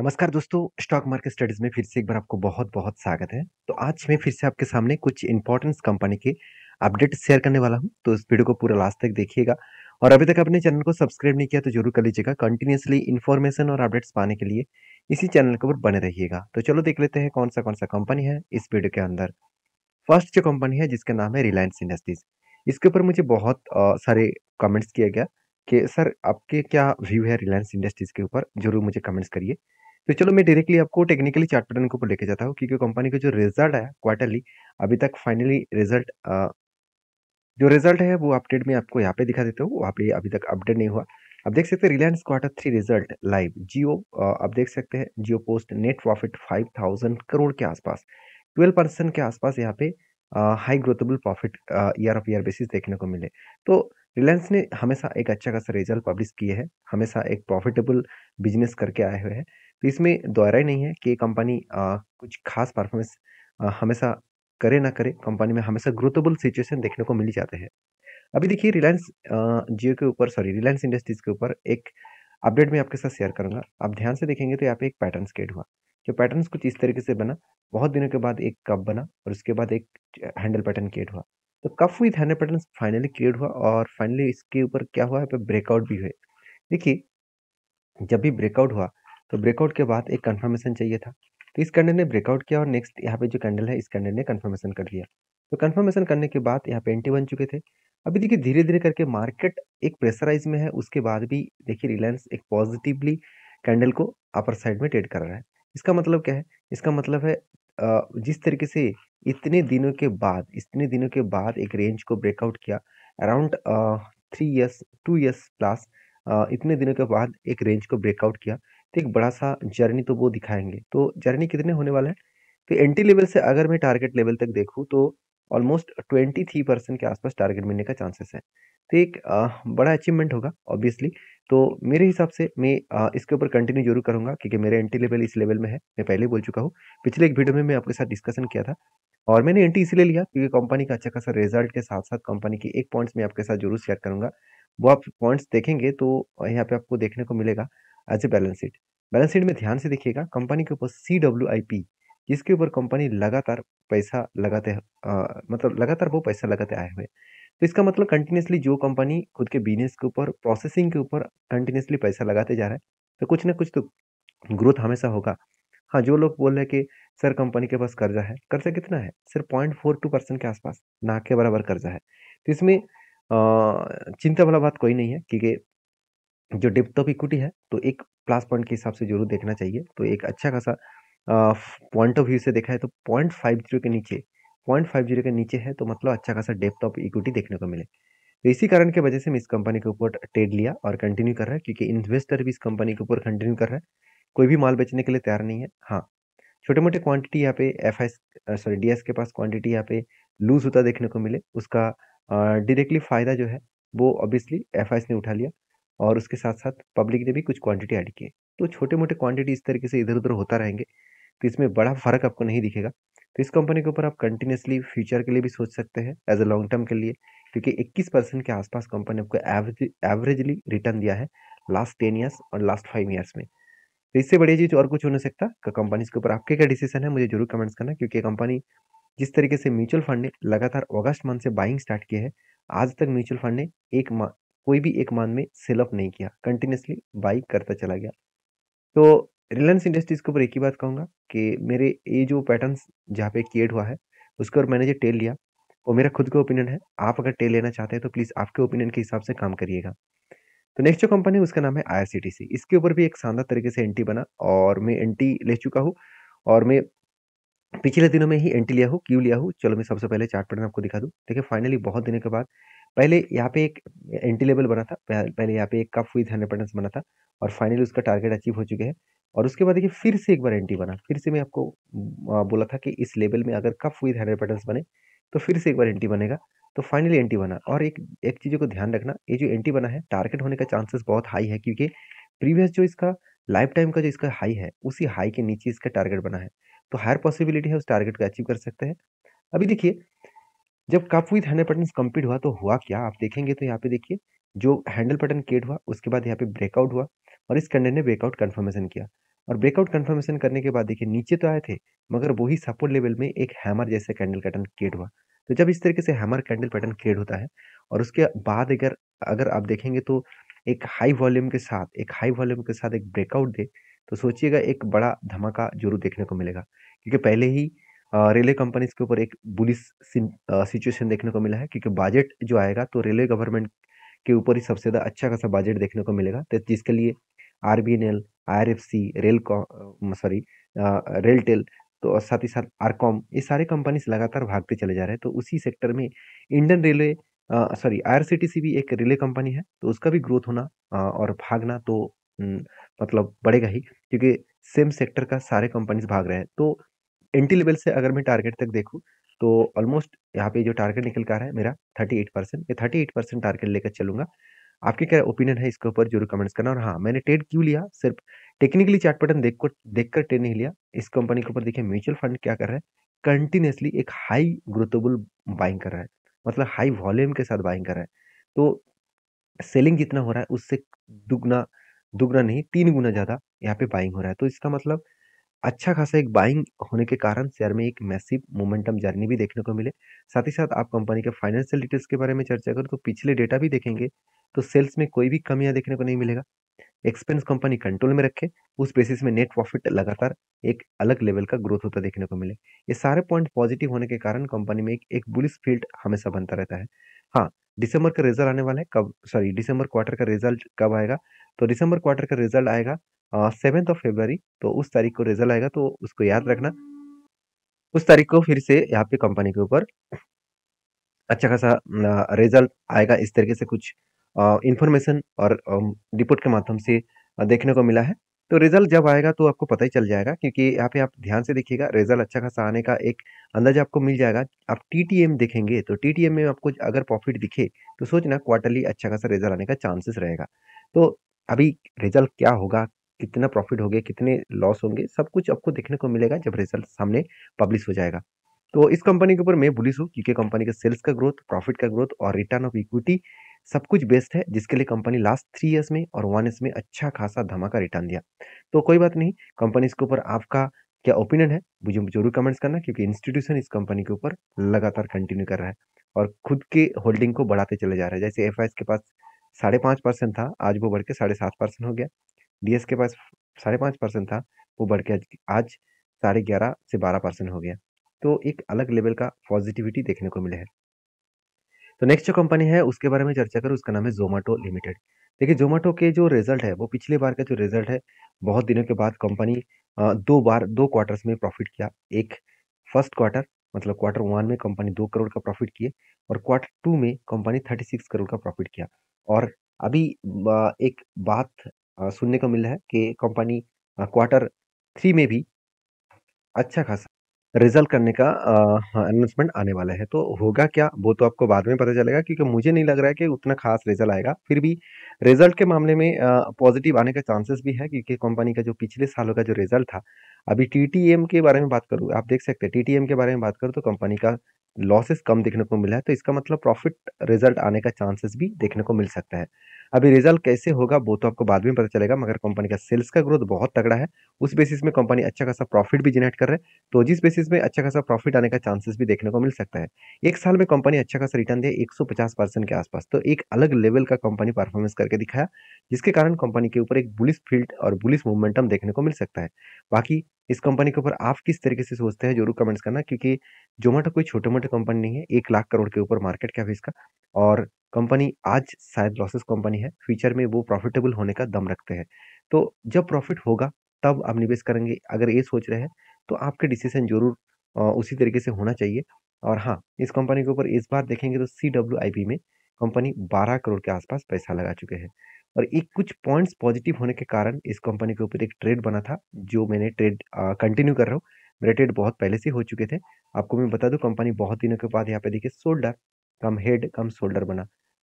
नमस्कार दोस्तों stock market studies में फिर से एक बार आपको बहुत बहुत स्वागत है तो आज मैं फिर से आपके सामने कुछ इंपॉर्टेंस कंपनी के अपडेट शेयर करने वाला हूं तो इस वीडियो को पूरा लास्ट तक देखिएगा और अभी तक अपने चैनल को सब्सक्राइब नहीं किया तो जरूर कर लीजिएगा कंटिन्यूसली इन्फॉर्मेशन और अपडेट्स पाने के लिए इसी चैनल के ऊपर बने रहिएगा तो चलो देख लेते हैं कौन सा कौन सा कंपनी है इस वीडियो के अंदर फर्स्ट जो कंपनी है जिसका नाम है रिलायंस इंडस्ट्रीज इसके ऊपर मुझे बहुत सारे कमेंट्स किया गया कि सर आपके क्या व्यू है रिलायंस इंडस्ट्रीज के ऊपर जरूर मुझे कमेंट्स करिए तो चलो मैं डायरेक्टली आपको टेक्निकली चार्ट पैटर्न के ऊपर लेके जाता हूँ क्योंकि कंपनी का जो रिजल्ट है क्वार्टरली अभी तक फाइनली रिजल्ट जो रिजल्ट है वो अपडेट में आपको यहाँ पे दिखा देता हूँ वहाँ पे अभी तक अपडेट नहीं हुआ आप देख सकते हैं Reliance quarter three result live Jio आप देख सकते हैं Jio post net profit five thousand crore के आसपास ट्वेल्व परसेंट के आसपास यहाँ पे हाई ग्रोथेबल profit year of year basis देखने को मिले तो रिलायंस ने हमेशा एक अच्छा खासा रिजल्ट पब्लिश किए हैं हमेशा एक प्रॉफिटेबल बिजनेस करके आए हुए हैं तो इसमें दोहरा ही नहीं है कि कंपनी कुछ खास परफॉर्मेंस हमेशा करे ना करे कंपनी में हमेशा ग्रोथेबल सिचुएशन देखने को मिल जाते हैं अभी देखिए रिलायंस जियो के ऊपर सॉरी रिलायंस इंडस्ट्रीज के ऊपर एक अपडेट मैं आपके साथ शेयर करूंगा आप ध्यान से देखेंगे तो यहाँ पे एक पैटर्न स्केट हुआ जो पैटर्न कुछ इस तरीके से बना बहुत दिनों के बाद एक कप बना और उसके बाद एक हैंडल पैटर्न क्रिएट हुआ तो cup with handle pattern finally create हुआ और फाइनली इसके ऊपर क्या हुआ ब्रेकआउट भी हुए देखिए जब भी ब्रेकआउट हुआ तो ब्रेकआउट के बाद एक कन्फर्मेशन चाहिए था तो इस कैंडल ने ब्रेकआउट किया और नेक्स्ट यहाँ पे जो कैंडल है इस कैंडल ने कन्फर्मेशन कर लिया तो कन्फर्मेशन करने के बाद यहाँ पे एंटी बन चुके थे अभी देखिए धीरे धीरे करके मार्केट एक प्रेशराइज में है उसके बाद भी देखिए रिलायंस एक पॉजिटिवली कैंडल को अपर साइड में ट्रेड कर रहा है इसका मतलब क्या है इसका मतलब है जिस तरीके से इतने दिनों के बाद इतने दिनों के बाद एक रेंज को ब्रेकआउट किया around three years two years plus इतने दिनों के बाद एक रेंज को ब्रेकआउट किया तो एक बड़ा सा जर्नी तो वो दिखाएंगे तो जर्नी कितने होने वाला है तो एंट्री लेवल से अगर मैं टारगेट लेवल तक देखूँ तो ऑलमोस्ट ट्वेंटी थ्री परसेंट के आसपास टारगेट मिलने का चांसेस है तो एक बड़ा अचीवमेंट होगा ऑब्वियसली तो मेरे हिसाब से मैं इसके ऊपर कंटिन्यू जरूर करूँगा क्योंकि मेरा एंटी लेवल इस लेवल में है मैं पहले बोल चुका हूँ पिछले एक वीडियो में मैं आपके साथ डिस्कशन किया था और मैंने एंटी इसलिए लिया क्योंकि कंपनी का अच्छा खासा रिजल्ट के साथ साथ कंपनी के एक पॉइंट्स मैं आपके साथ जरूर शेयर करूँगा वो आप पॉइंट्स देखेंगे तो यहाँ पे आपको देखने को मिलेगा as a balance sheet balance sheet में ध्यान से देखिएगा कंपनी के ऊपर सी डब्ल्यू आई पी जिसके ऊपर कंपनी लगातार पैसा लगाते आ, मतलब लगातार वो पैसा लगाते आए हुए तो इसका मतलब कंटिन्यूसली जो कंपनी खुद के बिजनेस के ऊपर प्रोसेसिंग के ऊपर कंटिन्यूसली पैसा लगाते जा रहा है तो कुछ ना कुछ तो ग्रोथ हमेशा होगा हाँ जो लोग बोल रहे हैं कि सर कंपनी के पास कर्जा है कर्जा कितना है sir point four two percent के आसपास ना के बराबर कर्जा है तो इसमें चिंता वाला बात कोई नहीं है क्योंकि जो डेप्थ ऑफ इक्विटी है तो एक प्लस पॉइंट के हिसाब से जरूर देखना चाहिए तो एक अच्छा खासा पॉइंट ऑफ व्यू से देखा है तो पॉइंट फाइव जीरो के नीचे पॉइंट फाइव जीरो के नीचे है तो मतलब अच्छा खासा डेप्थ ऑफ इक्विटी देखने को मिले तो इसी कारण के वजह से मैं इस कंपनी के ऊपर ट्रेड लिया और कंटिन्यू कर रहा है क्योंकि इन्वेस्टर भी इस कंपनी के ऊपर कंटिन्यू कर रहा है कोई भी माल बेचने के लिए तैयार नहीं है हाँ छोटे मोटे क्वांटिटी यहाँ पे एफ सॉरी डी के पास क्वांटिटी यहाँ पे लूज होता देखने को मिले उसका डायरेक्टली फ़ायदा जो है वो ऑब्वियसली एफ ने उठा लिया और उसके साथ साथ पब्लिक ने भी कुछ क्वांटिटी ऐड किए तो छोटे मोटे क्वांटिटी इस तरीके से इधर उधर होता रहेंगे तो इसमें बड़ा फ़र्क आपको नहीं दिखेगा तो इस कंपनी के ऊपर आप कंटिन्यूसली फ्यूचर के लिए भी सोच सकते हैं एज अ लॉन्ग टर्म के लिए क्योंकि 21 परसेंट के आसपास कंपनी आपको एवरेज एवरेजली रिटर्न दिया है लास्ट टेन ईयर्स और लास्ट फाइव ईयर्स में तो इससे बढ़िया चीज़ और कुछ हो नहीं सकता कंपनीज के ऊपर आपके क्या डिसीजन है मुझे जरूर कमेंट्स करना क्योंकि कंपनी जिस तरीके से म्यूचुअल फंड ने लगातार अगस्त मंथ से बाइंग स्टार्ट किया है आज तक म्यूचुअल फंड ने एक कोई भी एक मान में सेल अप नहीं किया कंटिन्यूसली बाई करता चला गया तो रिलायंस इंडस्ट्रीज़ के ऊपर एक ही बात कहूँगा कि मेरे ये जो पैटर्न जहाँ पे क्रिएट हुआ है, उसके ऊपर मैंने जो टेल लिया, वो मेरा खुद का ओपिनियन है। आप अगर टेल लेना चाहते हैं तो प्लीज़ आपके ओपिनियन के हिसाब से काम करिएगा। तो नेक्स्ट जो कंपनी उसका नाम है आई इसके ऊपर भी एक शानदार तरीके से एंटी बना और मैं एंटी ले चुका हूँ और मैं पिछले दिनों में ही एंटी लिया हूँ, क्यों लिया हूँ? चलो मैं सबसे पहले चार्ट पैटर्न आपको दिखा दूँ। देखिए फाइनली बहुत दिनों के बाद पहले यहाँ पे एक एंटी लेवल बना था पहले यहाँ पे एक कप विथ हंड्रेड बना था और फाइनली उसका टारगेट अचीव हो चुके हैं और उसके बाद देखिए फिर से एक बार एंटी बना फिर से मैं आपको बोला था कि इस लेवल में अगर कफ विथ हंड्रेड पैटर्न बने तो फिर से एक बार एंटी बनेगा तो फाइनली एंटी बना और एक एक चीज़ को ध्यान रखना ये जो एंटी बना है टारगेट होने का चांसेस बहुत हाई है क्योंकि प्रीवियस जो इसका लाइफ टाइम का जो इसका हाई है उसी हाई के नीचे इसका टारगेट बना है तो हायर पॉसिबिलिटी है उस टारगेट को अचीव कर सकते हैं अभी देखिए जब cup with handle pattern complete हुआ तो हुआ क्या आप देखेंगे तो यहाँ पे देखिए जो हैंडल पैटर्न क्रिएट हुआ उसके बाद यहाँ पे ब्रेकआउट हुआ और इस कैंडल ने ब्रेकआउट कन्फर्मेशन किया और ब्रेकआउट कन्फर्मेशन करने के बाद देखिए नीचे तो आए थे मगर वही सपोर्ट लेवल में एक हैमर जैसे कैंडल पैटर्न क्रिएट हुआ तो जब इस तरीके से हैमर कैंडल पैटर्न क्रिएट होता है और उसके बाद अगर अगर आप देखेंगे तो एक हाई वॉल्यूम के साथ एक हाई वॉल्यूम के साथ एक ब्रेकआउट दे तो सोचिएगा एक बड़ा धमाका जरूर देखने को मिलेगा क्योंकि पहले ही रेलवे कंपनीज के ऊपर एक बुलिस सिचुएशन देखने को मिला है क्योंकि बजट जो आएगा तो रेलवे गवर्नमेंट के ऊपर ही सबसे ज़्यादा अच्छा खासा बजट देखने को मिलेगा तो जिसके लिए R B N L I F C rail sorry RailTel तो साथ ही साथ आरकॉम ये सारे कंपनीज लगातार भागते चले जा रहे हैं तो उसी सेक्टर में इंडियन रेलवे सॉरी आई भी एक रेलवे कंपनी है तो उसका भी ग्रोथ होना आ, और भागना तो न, मतलब बढ़ेगा ही क्योंकि सेम सेक्टर का सारे कंपनीज भाग रहे हैं तो एंटी लेवल से अगर मैं टारगेट तक देखूँ तो ऑलमोस्ट यहाँ पे जो टारगेट निकल कर रहा है मेरा थर्टी एट परसेंट मैं थर्टी एट परसेंट टारगेट लेकर चलूंगा आपके क्या ओपिनियन है इसके ऊपर जरूर कमेंट्स करना और हाँ मैंने ट्रेड क्यों लिया सिर्फ टेक्निकली चार्ट पैटर्न देख कर देख कर ट्रेड नहीं लिया इस कंपनी के ऊपर देखिए म्यूचुअल फंड क्या कर रहा है कंटिन्यूसली एक हाई ग्रोथेबल बाइंग कर रहा है मतलब हाई वॉल्यूम के साथ बाइंग कर रहा है तो सेलिंग जितना हो रहा है उससे दुगना दुगना नहीं तीन गुना ज़्यादा यहाँ पे बाइंग हो रहा है तो इसका मतलब अच्छा खासा एक बाइंग होने के कारण शेयर में एक मैसिव मोमेंटम जर्नी भी देखने को मिले साथ ही साथ आप कंपनी के फाइनेंशियल डिटेल्स के बारे में चर्चा करें तो पिछले डेटा भी देखेंगे तो सेल्स में कोई भी कमियां देखने को नहीं मिलेगा एक्सपेंस कंपनी कंट्रोल में रखे उस बेसिस में नेट प्रॉफिट लगातार एक अलग लेवल का ग्रोथ होता देखने को मिले ये सारे पॉइंट पॉजिटिव होने के कारण कंपनी में एक, एक बुलिस फील्ड हमेशा बनता रहता है हाँ दिसंबर का रिजल्ट आने वाला है कब सॉरी दिसंबर क्वार्टर का रिजल्ट कब आएगा तो दिसंबर क्वार्टर का रिजल्ट आएगा सेवेंथ ऑफ फेब्रवरी तो उस तारीख को रिजल्ट आएगा तो उसको याद हम्म। रखना उस तारीख को फिर से यहाँ पे कंपनी के ऊपर अच्छा खासा रिजल्ट आएगा इस तरीके से कुछ इंफॉर्मेशन और रिपोर्ट के माध्यम से देखने को मिला है तो रिजल्ट जब आएगा तो आपको पता ही चल जाएगा क्योंकि यहाँ पे आप ध्यान से देखिएगा रिजल्ट अच्छा खासा आने का एक अंदाजा आपको मिल जाएगा आप टी देखेंगे तो टी में आपको अगर प्रॉफिट दिखे तो सोचना क्वार्टरली अच्छा खासा रिजल्ट आने का चांसेस रहेगा तो अभी रिजल्ट क्या होगा कितना प्रॉफिट हो गया कितने लॉस होंगे सब कुछ आपको देखने को मिलेगा जब रिजल्ट सामने पब्लिश हो जाएगा तो इस कंपनी के ऊपर मैं बुलिस हूँ क्योंकि कंपनी के सेल्स का ग्रोथ प्रॉफिट का ग्रोथ और रिटर्न ऑफ इक्विटी सब कुछ बेस्ट है जिसके लिए कंपनी लास्ट थ्री ईयर्स में और वन ईयर्स में अच्छा खासा धमाका रिटर्न दिया तो कोई बात नहीं कंपनी इसके ऊपर आपका क्या ओपिनियन है मुझे जरूर कमेंट्स करना क्योंकि इंस्टीट्यूशन इस कंपनी के ऊपर लगातार कंटिन्यू कर रहा है और खुद के होल्डिंग को बढ़ाते चले जा रहे हैं जैसे एफ के पास साढ़े पाँच परसेंट था आज वो बढ़ के साढ़े सात परसेंट हो गया डीएस के पास साढ़े पाँच परसेंट था वो बढ़ के आज साढ़े ग्यारह से बारह परसेंट हो गया तो एक अलग लेवल का पॉजिटिविटी देखने को मिला है तो नेक्स्ट जो कंपनी है उसके बारे में चर्चा करूँ उसका नाम है जोमेटो लिमिटेड देखिए जोमेटो के जो रिजल्ट है वो पिछले बार का जो रिजल्ट है बहुत दिनों के बाद कंपनी दो बार दो क्वार्टर्स में प्रॉफिट किया एक फर्स्ट क्वार्टर मतलब क्वार्टर वन में कंपनी दो करोड़ का प्रॉफिट किए और क्वार्टर टू में कंपनी थर्टी सिक्स करोड़ का प्रॉफिट किया और अभी एक बात सुनने को मिल रहा है कि कंपनी क्वार्टर थ्री में भी अच्छा खासा रिजल्ट करने का अनाउंसमेंट आने वाला है तो होगा क्या वो तो आपको बाद में पता चलेगा क्योंकि मुझे नहीं लग रहा है कि उतना खास रिजल्ट आएगा फिर भी रिजल्ट के मामले में पॉजिटिव आने का चांसेस भी है क्योंकि कंपनी का जो पिछले सालों का जो रिजल्ट था अभी टी के बारे में बात करूँ आप देख सकते हैं टी के बारे में बात करूँ तो कंपनी का लॉसेस कम देखने को मिला है तो इसका मतलब प्रॉफिट रिजल्ट आने का चांसेस भी देखने को मिल सकता है अभी रिजल्ट कैसे होगा वो तो आपको बाद में पता चलेगा मगर कंपनी का सेल्स का ग्रोथ बहुत तगड़ा है उस बेसिस में कंपनी अच्छा खासा प्रॉफिट भी जनरेट कर रहे हैं तो जिस बेसिस में अच्छा खासा प्रॉफिट आने का चांसेस भी देखने को मिल सकता है एक साल में कंपनी अच्छा खासा रिटर्न दे एक के आसपास तो एक अलग लेवल का कंपनी परफॉर्मेंस करके दिखाया जिसके कारण कंपनी के ऊपर एक बुलिस फील्ड और बुलिस मूवमेंटम देखने को मिल सकता है बाकी इस कंपनी के ऊपर आप किस तरीके से सोचते हैं जरूर कमेंट्स करना क्योंकि जोमेटो कोई छोटे मोटे कंपनी नहीं है एक लाख करोड़ के ऊपर मार्केट कैप इसका और कंपनी आज शायद लॉसेस कंपनी है फ्यूचर में वो प्रॉफिटेबल होने का दम रखते हैं तो जब प्रॉफिट होगा तब आप निवेश करेंगे अगर ये सोच रहे हैं तो आपके डिसीजन जरूर उसी तरीके से होना चाहिए और हाँ इस कंपनी के ऊपर इस बार देखेंगे तो सी डब्ल्यू आई पी में कंपनी बारह करोड़ के आसपास पैसा लगा चुके हैं और एक कुछ पॉइंट्स पॉजिटिव होने के कारण इस कंपनी के ऊपर एक ट्रेड बना था जो मैंने ट्रेड कंटिन्यू कर रहा हूँ मेरे ट्रेड बहुत पहले से हो चुके थे आपको मैं बता दूँ कंपनी बहुत दिनों के बाद यहाँ पे देखिए shoulder cum head cum shoulder बना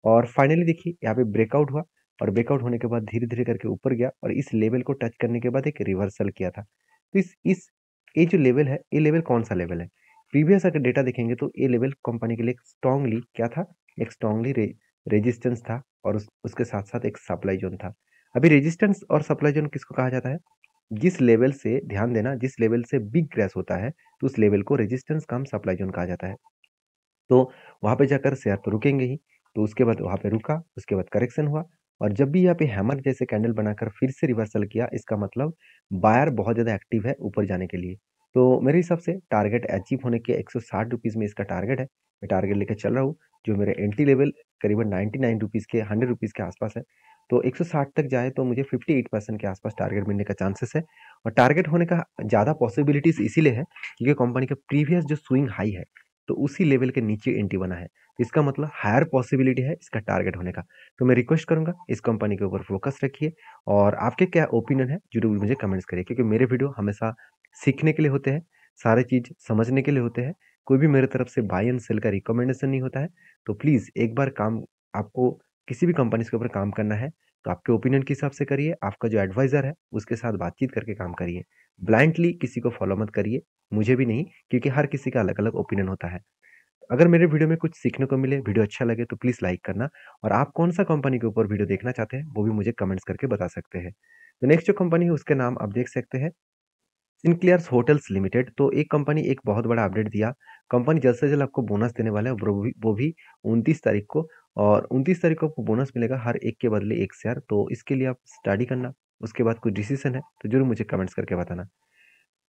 और फाइनली देखिए यहाँ पे ब्रेकआउट हुआ और ब्रेकआउट होने के बाद धीरे धीरे करके ऊपर गया और इस लेवल को टच करने के बाद एक रिवर्सल किया था तो इस इस ये जो लेवल है ये लेवल कौन सा लेवल है प्रीवियस अगर डेटा देखेंगे तो ये लेवल कंपनी के लिए स्ट्रांगली क्या था एक स्ट्रांगली रे, रेजिस्टेंस था और उस, उसके साथ साथ एक सप्लाई जोन था अभी रेजिस्टेंस और सप्लाई जोन किसको कहा जाता है जिस लेवल से ध्यान देना जिस लेवल से बिग क्रैश होता है तो उस लेवल को रेजिस्टेंस कम सप्लाई जोन कहा जाता है तो वहाँ पे जाकर शेयर तो रुकेंगे ही तो उसके बाद वहाँ पे रुका उसके बाद करेक्शन हुआ और जब भी यहाँ पे हैमर जैसे कैंडल बनाकर फिर से रिवर्सल किया इसका मतलब बायर बहुत ज़्यादा एक्टिव है ऊपर जाने के लिए तो मेरे हिसाब से टारगेट अचीव होने के एक सौ में इसका टारगेट है मैं टारगेट लेकर चल रहा हूँ जो मेरे एंट्री लेवल करीबन नाइन्टी नाइन रुपीज़ के हंड्रेड रुपीज़ के आसपास है तो 160 तक जाए तो मुझे 58 परसेंट के आसपास टारगेट मिलने का चांसेस है और टारगेट होने का ज़्यादा पॉसिबिलिटीज़ इसीलिए है क्योंकि कंपनी का प्रीवियस जो स्विंग हाई है तो उसी लेवल के नीचे एंट्री बना है इसका मतलब हायर पॉसिबिलिटी है इसका टारगेट होने का तो मैं रिक्वेस्ट करूंगा इस कंपनी के ऊपर फोकस रखिए और आपके क्या ओपिनियन है जरूर मुझे कमेंट्स करिए क्योंकि मेरे वीडियो हमेशा सीखने के लिए होते हैं सारे चीज़ समझने के लिए होते हैं कोई भी मेरे तरफ से बाय एंड सेल का रिकमेंडेशन नहीं होता है तो प्लीज़ एक बार काम आपको किसी भी कंपनीज के ऊपर काम करना है तो आपके ओपिनियन के हिसाब से करिए आपका जो एडवाइज़र है उसके साथ बातचीत करके काम करिए ब्लाइंडली किसी को फॉलो मत करिए मुझे भी नहीं क्योंकि हर किसी का अलग अलग ओपिनियन होता है अगर मेरे वीडियो में कुछ सीखने को मिले वीडियो अच्छा लगे तो प्लीज़ लाइक करना और आप कौन सा कंपनी के ऊपर वीडियो देखना चाहते हैं वो भी मुझे कमेंट्स करके बता सकते हैं तो नेक्स्ट जो कंपनी है उसके नाम आप देख सकते हैं सिंक्लियर्स होटल्स लिमिटेड तो एक कंपनी एक बहुत बड़ा अपडेट दिया कंपनी जल्द से जल्द आपको बोनस देने वाला है वो भी उनतीस तारीख को और उनतीस तारीख को आपको बोनस मिलेगा हर एक के बदले एक शेयर तो इसके लिए आप स्टडी करना उसके बाद कुछ डिसीजन है तो जरूर मुझे कमेंट्स करके बताना